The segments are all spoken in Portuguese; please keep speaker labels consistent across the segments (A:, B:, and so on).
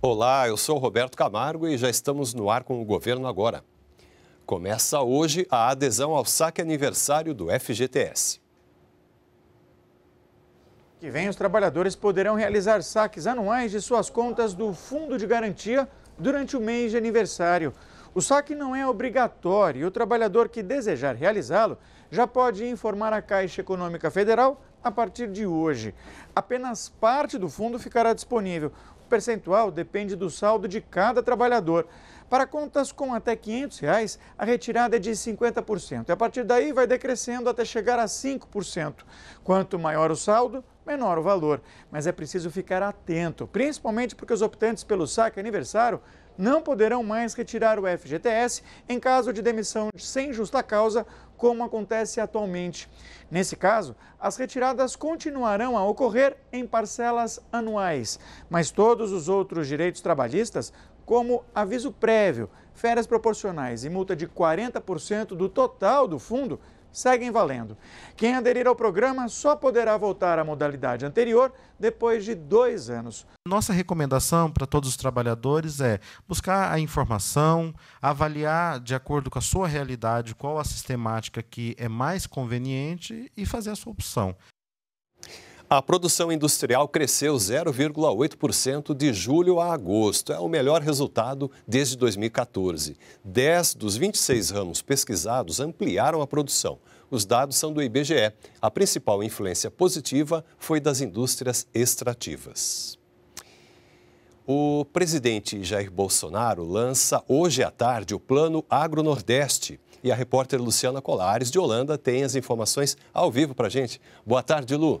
A: Olá, eu sou Roberto Camargo e já estamos no ar com o governo agora. Começa hoje a adesão ao saque aniversário do FGTS.
B: Que vem, os trabalhadores poderão realizar saques anuais de suas contas do Fundo de Garantia durante o mês de aniversário. O saque não é obrigatório e o trabalhador que desejar realizá-lo já pode informar a Caixa Econômica Federal a partir de hoje. Apenas parte do fundo ficará disponível. O percentual depende do saldo de cada trabalhador. Para contas com até R$ 500, reais, a retirada é de 50%. E a partir daí vai decrescendo até chegar a 5%. Quanto maior o saldo, menor o valor. Mas é preciso ficar atento, principalmente porque os optantes pelo saque aniversário não poderão mais retirar o FGTS em caso de demissão sem justa causa como acontece atualmente. Nesse caso, as retiradas continuarão a ocorrer em parcelas anuais, mas todos os outros direitos trabalhistas, como aviso prévio, férias proporcionais e multa de 40% do total do fundo, seguem valendo. Quem aderir ao programa só poderá voltar à modalidade anterior depois de dois anos. Nossa recomendação para todos os trabalhadores é buscar a informação, avaliar de acordo com a sua realidade qual a sistemática que é mais conveniente e fazer a sua opção.
A: A produção industrial cresceu 0,8% de julho a agosto. É o melhor resultado desde 2014. 10 dos 26 ramos pesquisados ampliaram a produção. Os dados são do IBGE. A principal influência positiva foi das indústrias extrativas. O presidente Jair Bolsonaro lança hoje à tarde o Plano Agro Nordeste. E a repórter Luciana Colares, de Holanda, tem as informações ao vivo para a gente. Boa tarde, Lu.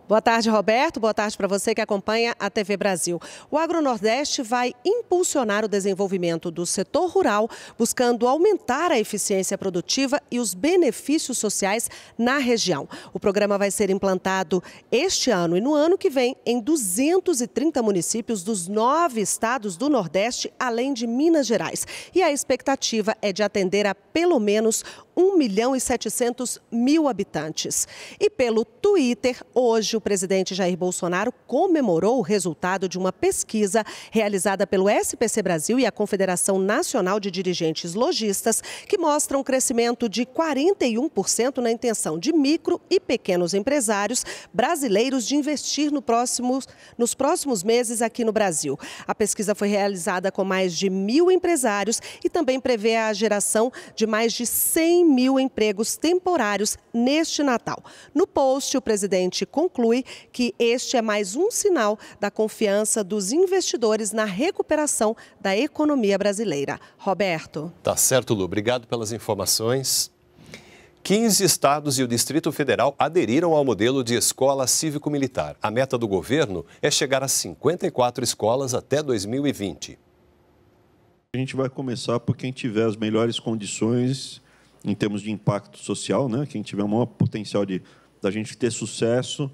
C: Boa tarde, Roberto. Boa tarde para você que acompanha a TV Brasil. O AgroNordeste vai impulsionar o desenvolvimento do setor rural, buscando aumentar a eficiência produtiva e os benefícios sociais na região. O programa vai ser implantado este ano e no ano que vem em 230 municípios dos nove estados do Nordeste, além de Minas Gerais. E a expectativa é de atender a pelo menos 1 milhão e 700 mil habitantes. E pelo Twitter, hoje, o o presidente Jair Bolsonaro comemorou o resultado de uma pesquisa realizada pelo SPC Brasil e a Confederação Nacional de Dirigentes Logistas, que mostra um crescimento de 41% na intenção de micro e pequenos empresários brasileiros de investir no próximo, nos próximos meses aqui no Brasil. A pesquisa foi realizada com mais de mil empresários e também prevê a geração de mais de 100 mil empregos temporários neste Natal. No post, o presidente conclui conclui que este é mais um sinal da confiança dos investidores na recuperação da economia brasileira. Roberto.
A: Tá certo, Lu. Obrigado pelas informações. 15 estados e o Distrito Federal aderiram ao modelo de escola cívico-militar. A meta do governo é chegar a 54 escolas até 2020. A gente vai começar por quem tiver as melhores condições em termos de impacto social, né? quem tiver o maior potencial de da gente ter sucesso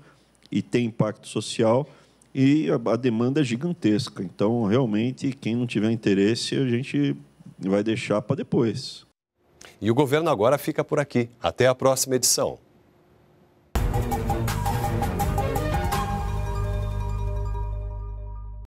A: e tem impacto social e a, demanda é gigantesca. Então, realmente, quem não tiver interesse, a gente vai deixar para depois. E o governo agora fica por aqui. Até a próxima edição.